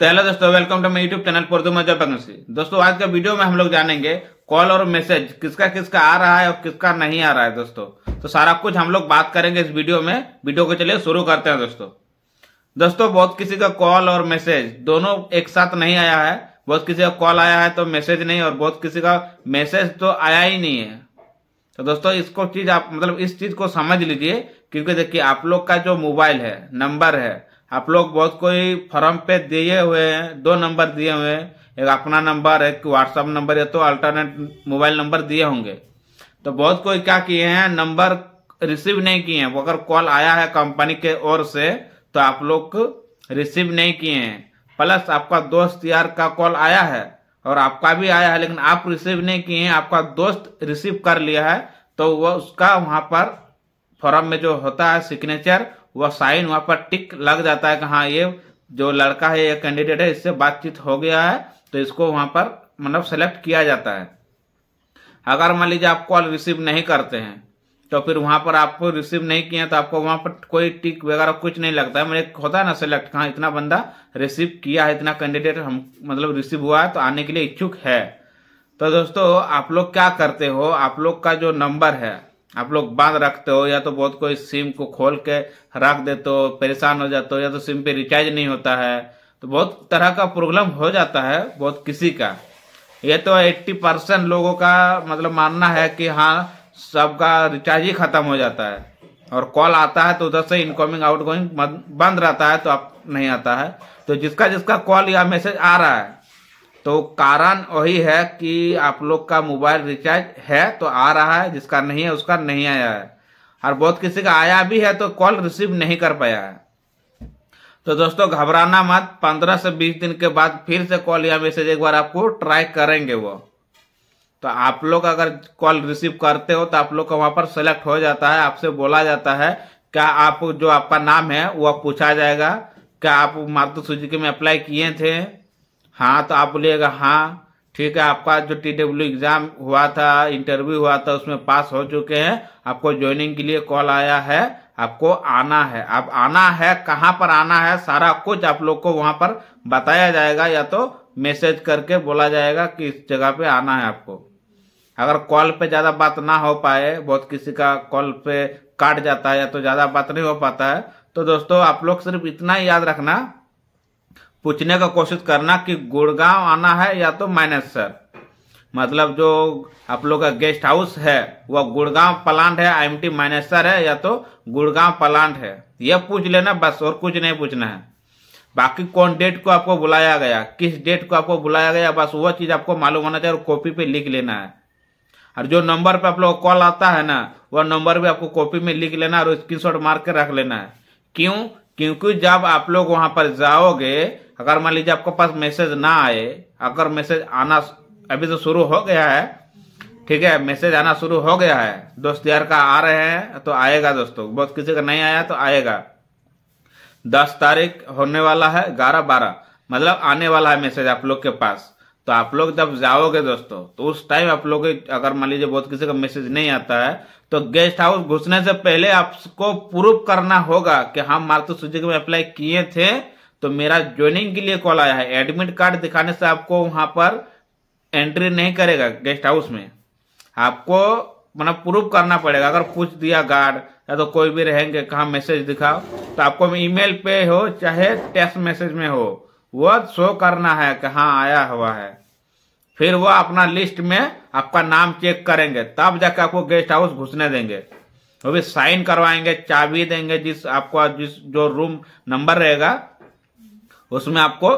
तो हेलो दोस्तों welcome to my YouTube channel पुरदू मजा बंगसी दोस्तों आज का वीडियो में हम लोग जानेंगे कॉल और मैसेज किसका किसका आ रहा है और किसका नहीं आ रहा है दोस्तों तो सारा कुछ हम लोग बात करेंगे इस वीडियो में वीडियो को चलिए शुरू करते हैं दोस्तों दोस्तों बहुत किसी का कॉल और मैसेज दोनों एक साथ नहीं आया है बहुत किसी का कॉल आया है तो मैसेज नहीं और बहुत किसी का मैसेज तो आया ही नहीं है तो दोस्तों इसको चीज आप मतलब इस चीज को समझ लीजिए क्योंकि देखिए आप लोग का जो मोबाइल है नंबर है आप लोग बहुत कोई फॉर्म पे दिए हुए हैं दो नंबर दिए हुए हैं एक अपना नंबर एक व्हाट्सअप नंबर या तो अल्टरनेट मोबाइल नंबर दिए होंगे तो बहुत कोई क्या किए हैं नंबर रिसीव नहीं किए हैं अगर कॉल आया है कंपनी के ओर से तो आप लोग रिसीव नहीं किए हैं प्लस आपका दोस्त यार का कॉल आया है और आपका भी आया है लेकिन आप रिसीव नहीं किए हैं आपका दोस्त रिसीव कर लिया है तो वह उसका वहां पर फॉर्म में जो होता है सिग्नेचर वह साइन वहां पर टिक लग जाता है कि हाँ ये जो लड़का है या कैंडिडेट है इससे बातचीत हो गया है तो इसको वहां पर मतलब सेलेक्ट किया जाता है अगर मान लीजिए आप कॉल रिसीव नहीं करते हैं तो फिर वहां पर आपको रिसीव नहीं किया तो आपको वहां पर कोई टिक वगैरह कुछ नहीं लगता है मैंने होता है ना सिलेक्ट कहा इतना बंदा रिसीव किया है इतना कैंडिडेट हम मतलब रिसीव हुआ है तो आने के लिए इच्छुक है तो दोस्तों आप लोग क्या करते हो आप लोग का जो नंबर है आप लोग बांध रखते हो या तो बहुत कोई सिम को खोल के रख देते हो परेशान हो जाते हो या तो सिम पे रिचार्ज नहीं होता है तो बहुत तरह का प्रॉब्लम हो जाता है बहुत किसी का ये तो 80 परसेंट लोगों का मतलब मानना है कि हाँ सबका रिचार्ज ही खत्म हो जाता है और कॉल आता है तो उधर से इनकमिंग आउटगोइंग बंद रहता है तो आप नहीं आता है तो जिसका जिसका कॉल या मैसेज आ रहा है तो कारण वही है कि आप लोग का मोबाइल रिचार्ज है तो आ रहा है जिसका नहीं है उसका नहीं आया है और बहुत किसी का आया भी है तो कॉल रिसीव नहीं कर पाया है तो दोस्तों घबराना मत पंद्रह से बीस दिन के बाद फिर से कॉल या मैसेज एक बार आपको ट्राई करेंगे वो तो आप लोग अगर कॉल रिसीव करते हो तो आप लोग का वहां पर सेलेक्ट हो जाता है आपसे बोला जाता है क्या आप जो आपका नाम है वह पूछा जाएगा क्या आप मारुति सुजुकी में अप्लाई किए थे हाँ तो आप बोलिएगा हाँ ठीक है आपका जो टी डब्ल्यू एग्जाम हुआ था इंटरव्यू हुआ था उसमें पास हो चुके हैं आपको ज्वाइनिंग के लिए कॉल आया है आपको आना है आप आना है कहाँ पर आना है सारा कुछ आप लोग को वहां पर बताया जाएगा या तो मैसेज करके बोला जाएगा कि इस जगह पे आना है आपको अगर कॉल पे ज्यादा बात ना हो पाए बहुत किसी का कॉल पे काट जाता है या तो ज्यादा बात नहीं हो पाता है तो दोस्तों आप लोग सिर्फ इतना ही याद रखना पूछने का कोशिश करना कि गुड़गांव आना है या तो मैनेसर मतलब जो आप लोग का गेस्ट हाउस है वह गुड़गांव प्लांट है आईएमटी माइनेसर है या तो गुड़गांव प्लांट है यह पूछ लेना बस और कुछ नहीं पूछना है बाकी कौन डेट को आपको बुलाया गया किस डेट को आपको बुलाया गया बस वह चीज आपको मालूम होना चाहिए और कॉपी पे लिख लेना है और जो नंबर पे आप लोग कॉल आता है ना वह नंबर भी आपको कॉपी में लिख लेना और स्क्रीन मार के रख लेना है क्यों क्योंकि जब आप लोग वहां पर जाओगे अगर मान लीजिए आपके पास मैसेज ना आए अगर मैसेज आना अभी तो शुरू हो गया है ठीक है मैसेज आना शुरू हो गया है दोस्त यार का आ रहे हैं तो आएगा दोस्तों बहुत किसी का नहीं आया तो आएगा दस तारीख होने वाला है ग्यारह बारह मतलब आने वाला है मैसेज आप लोग के पास तो आप लोग जब जाओगे दोस्तों तो उस टाइम आप लोग अगर मान लीजिए बहुत किसी का मैसेज नहीं आता है तो गेस्ट हाउस घुसने से पहले आपको प्रूफ करना होगा कि हम हाँ, मारुति सुजुकी में अप्लाई किए थे तो मेरा ज्वाइनिंग के लिए कॉल आया है एडमिट कार्ड दिखाने से आपको वहां पर एंट्री नहीं करेगा गेस्ट हाउस में आपको मतलब प्रूफ करना पड़ेगा अगर पूछ दिया गार्ड या तो कोई भी रहेंगे कहा मैसेज दिखाओ तो आपको ईमेल पे हो चाहे टेक्स्ट मैसेज में हो वह शो करना है कि हाँ आया हुआ है फिर वह अपना लिस्ट में आपका नाम चेक करेंगे तब जाकर आपको गेस्ट हाउस घुसने देंगे वो भी साइन करवाएंगे चाबी देंगे जिस आपको जिस जो रूम नंबर रहेगा उसमें आपको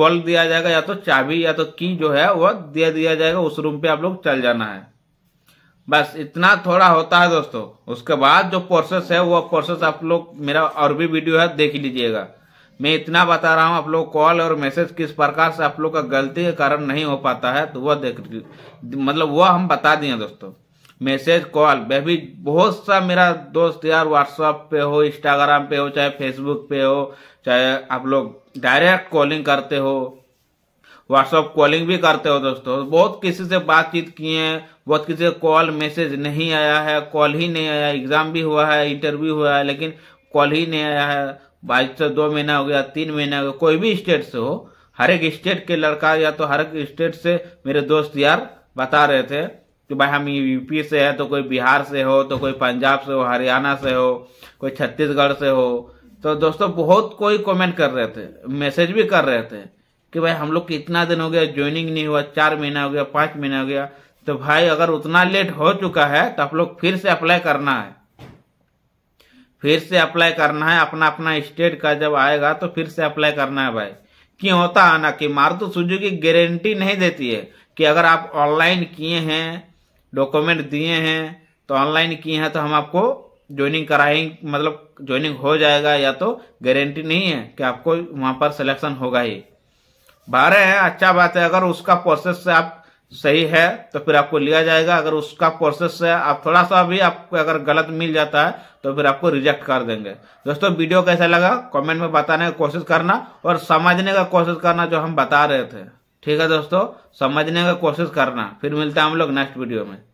बोल दिया जाएगा या तो चाबी या तो की जो है वो दिया दिया जाएगा उस रूम पे आप लोग चल जाना है बस इतना थोड़ा होता है दोस्तों उसके बाद जो प्रोसेस है वो प्रोसेस आप लोग मेरा और भी वीडियो है देख लीजिएगा मैं इतना बता रहा हूँ आप लोग कॉल और मैसेज किस प्रकार से आप लोग का गलती के कारण नहीं हो पाता है तो वह देख मतलब वह हम बता दिए दोस्तों मैसेज कॉल वह भी बहुत सा मेरा दोस्त यार व्हाट्सएप पे हो इंस्टाग्राम पे हो चाहे फेसबुक पे हो चाहे आप लोग डायरेक्ट कॉलिंग करते हो व्हाट्सएप कॉलिंग भी करते हो दोस्तों बहुत किसी से बातचीत किए हैं बहुत किसी से कॉल मैसेज नहीं आया है कॉल ही नहीं आया एग्जाम भी हुआ है इंटरव्यू हुआ है लेकिन कॉल ही नहीं आया है बाईस से दो महीना हो गया तीन महीना हो गया कोई भी स्टेट से हो हर एक स्टेट के लड़का या तो हर एक स्टेट से मेरे दोस्त यार बता रहे थे कि भाई हम यूपी से है तो कोई बिहार से हो तो कोई पंजाब से हो हरियाणा से हो कोई छत्तीसगढ़ से हो तो दोस्तों बहुत कोई कमेंट कर रहे थे मैसेज भी कर रहे थे कि भाई हम लोग कितना दिन हो गया ज्वाइनिंग नहीं हुआ चार महीना हो गया पांच महीना हो गया तो भाई अगर उतना लेट हो चुका है तो आप लोग फिर से अप्लाई करना है फिर से अप्लाई करना है अपना अपना स्टेट का जब आएगा तो फिर से अप्लाई करना है भाई क्यों होता है ना कि मारुति सुजुकी गारंटी नहीं देती है कि अगर आप ऑनलाइन किए हैं डॉक्यूमेंट दिए हैं तो ऑनलाइन किए हैं तो हम आपको ज्वाइनिंग कराएंगे मतलब ज्वाइनिंग हो जाएगा या तो गारंटी नहीं है कि आपको वहां पर सिलेक्शन होगा ही बारह है अच्छा बात है अगर उसका प्रोसेस से आप सही है तो फिर आपको लिया जाएगा अगर उसका प्रोसेस है आप थोड़ा सा भी आपको अगर गलत मिल जाता है तो फिर आपको रिजेक्ट कर देंगे दोस्तों वीडियो कैसा लगा कमेंट में बताने की कोशिश करना और समझने का कोशिश करना जो हम बता रहे थे ठीक है दोस्तों समझने का कोशिश करना फिर मिलते हैं हम लोग नेक्स्ट वीडियो में